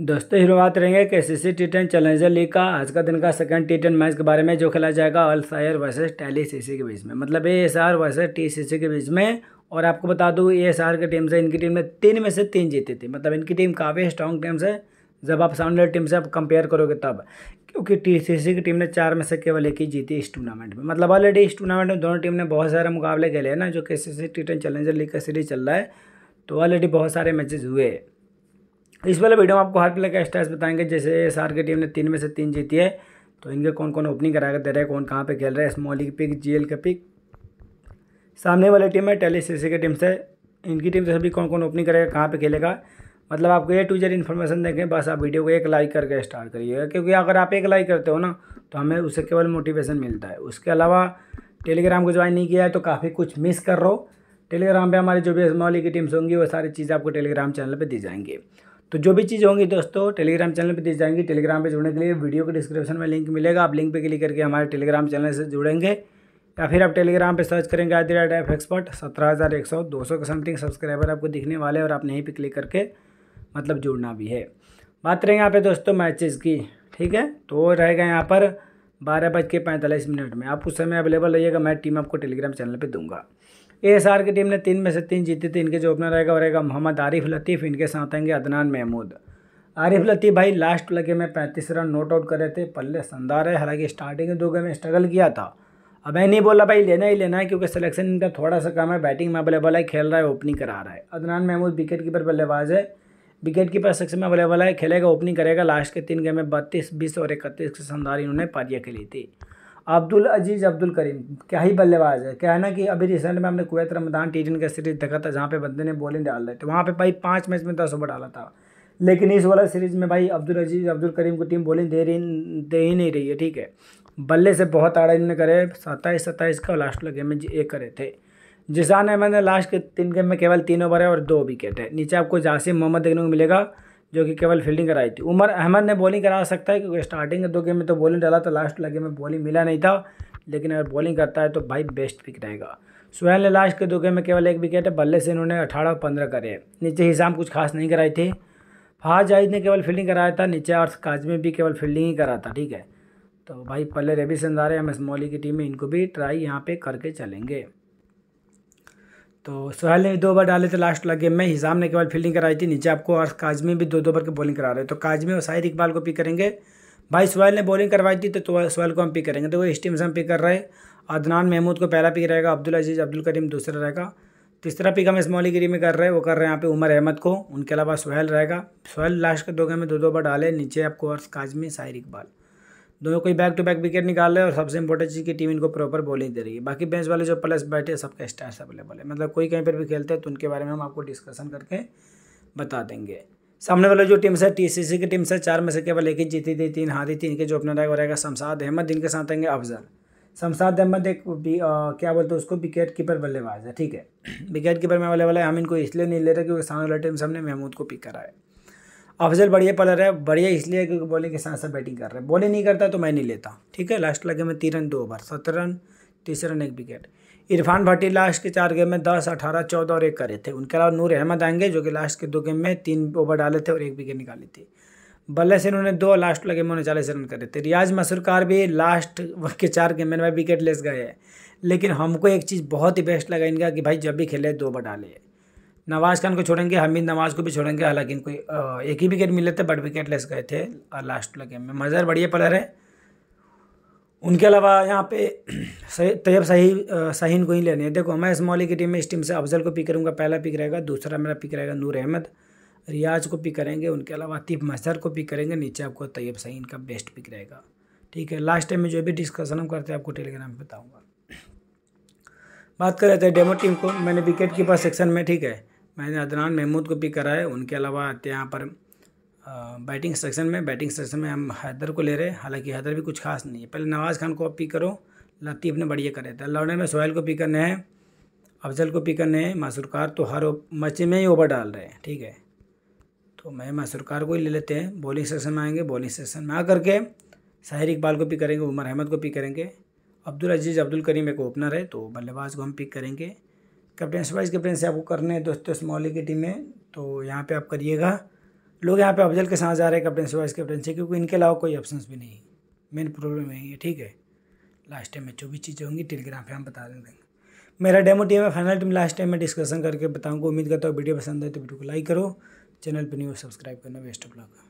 दोस्तों हीरो बात रहेंगे K C C T ten challenger league का आज का दिन का सेकंड टी टेन मैच के बारे में जो खेला जाएगा Al Sayer versus Tally C C के बीच में मतलब A S R versus T C C के बीच में और आपको बता दूँ ए एस आर की टीम से इनकी टीम में तीन में से तीन जीती थी मतलब इनकी टीम काफ़ी स्ट्रॉन्ग टीम से जब आप सामने टीम से आप कंपेयर करोगे तब क्योंकि टी सी सी की टीम ने चार में से केवल एक ही जीती इस टूर्नामेंट में मतलब ऑलरेडी इस टूर्नामेंट में दोनों टीम ने बहुत सारे मुकाबले खेले हैं ना जो K C C T ten challenger league का सीरीज चल रहा है तो ऑलरेडी बहुत सारे मैचेज हुए हैं इस वाले वीडियो में आपको हर प्लेयर का स्टैट्स बताएंगे जैसे एस की टीम ने तीन में से तीन जीती है तो इनके कौन कौन ओपनिंग करा कर दे रहे हैं कौन कहाँ पे खेल रहा है स्मॉल की पिक जी का पिक सामने वाली टीम है टेली सी की टीम से इनकी टीम से सभी कौन कौन ओपनिंग करेगा कहाँ पर खेलेगा मतलब आपको ये टू जेड इन्फॉर्मेशन देखें बस आप वीडियो को एक लाइक करके स्टार्ट करिएगा क्योंकि अगर आप एक लाइक करते हो ना तो हमें उससे केवल मोटिवेशन मिलता है उसके अलावा टेलीग्राम को ज्वाइन नहीं किया है तो काफ़ी कुछ मिस कर हो टेलीग्राम पे हमारी जो भी एसमॉली की टीम्स होंगी वो सारी चीज़ें आपको टेलीग्राम चैनल पे दी जाएंगी तो जो भी चीज़ होंगी दोस्तों टेलीग्राम चैनल पर दी जाएंगी टेलीग्राम पर जुड़ने के लिए वीडियो के डिस्क्रिप्शन में लिंक मिलेगा आप लिंक पर क्लिक करके हमारे टेलीग्राम चैनल से जुड़ेंगे या फिर आप टेलीग्राम पे सर्च करेंगे at the rate F expert सत्रह हज़ार एक सौ दो सौ के समथिंग सब्सक्राइबर आपको दिखने वाले और आप नहीं पे क्लिक करके मतलब जुड़ना भी है बात करेंगे यहाँ पे दोस्तों मैचेज की ठीक है तो रहेगा यहाँ पर बारह बज के पैंतालीस मिनट में आप उस समय अवेलेबल रहिएगा मैं टीम आपको टेलीग्राम चैनल पर दूंगा ए की टीम ने तीन में से तीन जीते थे इनके जो ओपनर रहेगा वो रहेगा मोहम्मद आरिफ लतीफ़ इनके साथ आएंगे अदनान महमूद आरिफ लतीफ़ भाई लास्ट लगे में पैंतीस रन नोट आउट करे थे पल्ले शानदार है हालांकि स्टार्टिंग दो गेम में स्ट्रगल किया था अब मैं नहीं बोला भाई लेना ही लेना है क्योंकि सिलेक्शन इनका थोड़ा सा कम है बैटिंग में अवेलेबल है खेल रहा है ओपनिंग करा रहा है अदनान महमूद विकेट कीपर बल्लेबाज है विकेट कीपर सेक्शन में अवेलेबल है खेलेगा ओपनिंग करेगा लास्ट के तीन गेम में बत्तीस बीस और इकतीस के शानदार इन्होंने पारियाँ खेली थी अब्दुल अजीज़ अब्दुल करीम क्या ही बल्लेबाज है क्या है ना कि अभी रिसेंट में हमने कुवैत रमदान टी का सीरीज देखा था जहाँ पे बंदे ने बॉलिंग डाल रहे थे वहाँ पे भाई पाँच मैच में दस ओवर डाला था लेकिन इस वाला सीरीज में भाई अब्दुल अजीज़ अब्दुल करीम को टीम बॉलिंग दे रही दे ही नहीं रही है ठीक है बल्ले से बहुत आड़ा इन्होंने करे सत्ताईस सत्ताईस का लास्ट वाला गेम में एक करे थे जिसान अहमद ने लास्ट के तीन गेम में केवल तीन ओवर है और दो विकेट है नीचे आपको जासिम मोहम्मद देखने को मिलेगा जो कि केवल फील्डिंग कराई थी उमर अहमद ने बॉलिंग करा सकता है क्योंकि स्टार्टिंग के दो गेम में तो बॉलिंग डाला था लास्ट लगे में बॉलिंग मिला नहीं था लेकिन अगर बॉलिंग करता है तो भाई बेस्ट पिक रहेगा सोहेल ने लास्ट के दो गेम में केवल एक विकेट है बल्ले से इन्होंने अठारह और पंद्रह करे नीचे हिसाब कुछ खास नहीं कराई थी फहाज जाहिद ने केवल फील्डिंग कराया था नीचे और काजमी भी केवल फील्डिंग ही करा था ठीक है तो भाई पल्ले रेबी संदारे एम एस मौली की टीम में इनको भी ट्राई यहाँ पे करके चलेंगे तो सोहेल ने भी दो बार डाले थे लास्ट लगे मैं में हिसाम ने केवल फील्डिंग कराई थी नीचे आपको और काजमी भी दो दो बार के बॉलिंग करा रहे हैं तो काजमी और शाहिद इकबाल को पिक करेंगे भाई सोहेल ने बॉलिंग करवाई थी तो, तो सोहेल को हम पिक करेंगे तो वो इस टीम से हम पिक कर रहे हैं अदनान महमूद को पहला पिक रहेगा अब्दुल अजीज़ अब्दुल करीम दूसरा रहेगा तीसरा तो पिक हम इस्माली गिरी में कर रहे हैं वो कर रहे हैं यहाँ पे उमर अहमद को उनके अलावा सोहेल रहेगा सोहेल लास्ट के दो गेम में दो दो बार डाले नीचे आपको और काजमी शाहिर इकबाल दोनों कोई बैक टू बैक विकेट निकाल रहे हैं और सबसे इंपॉर्टेंट चीज़ की टीम इनको प्रॉपर बॉलिंग दे रही है बाकी बेंच वाले जो प्लस बैठे हैं सबका स्टार्स अवेलेबल है मतलब कोई कहीं पर भी खेलते हैं तो उनके बारे में हम आपको डिस्कशन करके बता देंगे सामने वाले जो टीम्स है सी की टीम्स है चार में से केवल एक ही जीती थी तीन हारी तीन के जो अपना रहेगा रहेगा शमसाद अहमद इनके साथ आएंगे अफजल शमसाद अहमद एक क्या बोलते हैं उसको विकेट कीपर बल्लेबाज है ठीक है विकेट कीपर में अवेलेबल है हम इनको इसलिए नहीं ले रहे क्योंकि सामने वाला टीम हमने महमूद को पिक करा है अफजल बढ़िया प्लेयर है बढ़िया इसलिए क्योंकि बॉलिंग के साथ साथ बैटिंग कर रहा है बॉलिंग नहीं करता तो मैं नहीं लेता ठीक है लास्ट लगे में तीन रन दो ओवर सत्रह रन तीस रन एक विकेट इरफान भट्टी लास्ट के चार गेम में दस अठारह चौदह और एक करे थे उनके अलावा नूर अहमद आएंगे जो कि लास्ट के दो गेम में तीन ओवर डाले थे और एक विकेट निकाली थी बल्ले से उन्होंने दो लास्ट लगे में उनचालीस रन करे थे रियाज मसूरकार भी लास्ट के चार गेम में विकेट लेस गए हैं लेकिन हमको एक चीज़ बहुत ही बेस्ट लगा इनका कि भाई जब भी खेले दो ओवर डाले नवाज खान को छोड़ेंगे हमीद नवाज को भी छोड़ेंगे हालांकि इनको एक ही विकेट मिले थे बट विकेट लेस गए थे लास्ट वाले गेम में मज़र बढ़िया प्लेयर है उनके अलावा यहाँ पे तैयब सही सहीन को ही लेने हैं देखो मैं इस मौली की टीम में इस टीम से अफजल को पिक करूँगा पहला पिक रहेगा दूसरा मेरा पिक रहेगा नूर अहमद रियाज को पिक करेंगे उनके अलावा आतिफ मजहर को पिक करेंगे नीचे आपको तैयब सहीन का बेस्ट पिक रहेगा ठीक है लास्ट टाइम में जो भी डिस्कशन हम करते हैं आपको टेलीग्राम पर बताऊँगा बात कर रहे थे डेमो टीम को मैंने विकेट कीपर सेक्शन में ठीक है मैंने अदनान महमूद को पिक करा है उनके अलावा यहाँ पर बैटिंग सेक्शन में बैटिंग सेक्शन में हम हैदर को ले रहे हैं हालांकि हैदर भी कुछ खास नहीं है पहले नवाज़ खान को आप पिक करो लतीफ़ ने बढ़िया करे थे लॉर्डर में सोहेल को पिक करने हैं अफजल को पिक करने हैं मासूरकार तो हर मचे में ही ओवर डाल रहे हैं ठीक है तो मैं मासूरकार को ही ले लेते हैं बॉलिंग सेक्शन में आएँगे बॉलिंग सेक्शन में आ करके साहिर इकबाल को पिक करेंगे उमर अहमद को पिक करेंगे अब्दुल अजीज़ अब्दुल करीम एक ओपनर है तो बल्लेबाज को हम पिक करेंगे कैप्टन वाइस कैप्टन से आपको करने हैं दोस्तों स्मॉली की टीम में तो यहाँ पे आप करिएगा लोग यहाँ पे अफजल के साथ जा रहे हैं कैप्टन वाइस कैप्टन से क्योंकि इनके अलावा कोई ऑप्शन भी नहीं मेन प्रॉब्लम यही है ठीक है लास्ट टाइम में जो भी चीज़ें होंगी टेलीग्राम पर हम बता देंगे मेरा डेमो टीम है फाइनल टीम लास्ट टाइम मैं डिस्कशन करके बताऊँगा उम्मीद करता हूँ वीडियो पसंद आए तो वीडियो को लाइक करो चैनल पर न्यूज़ सब्सक्राइब करना बेस्ट ऑफ लगा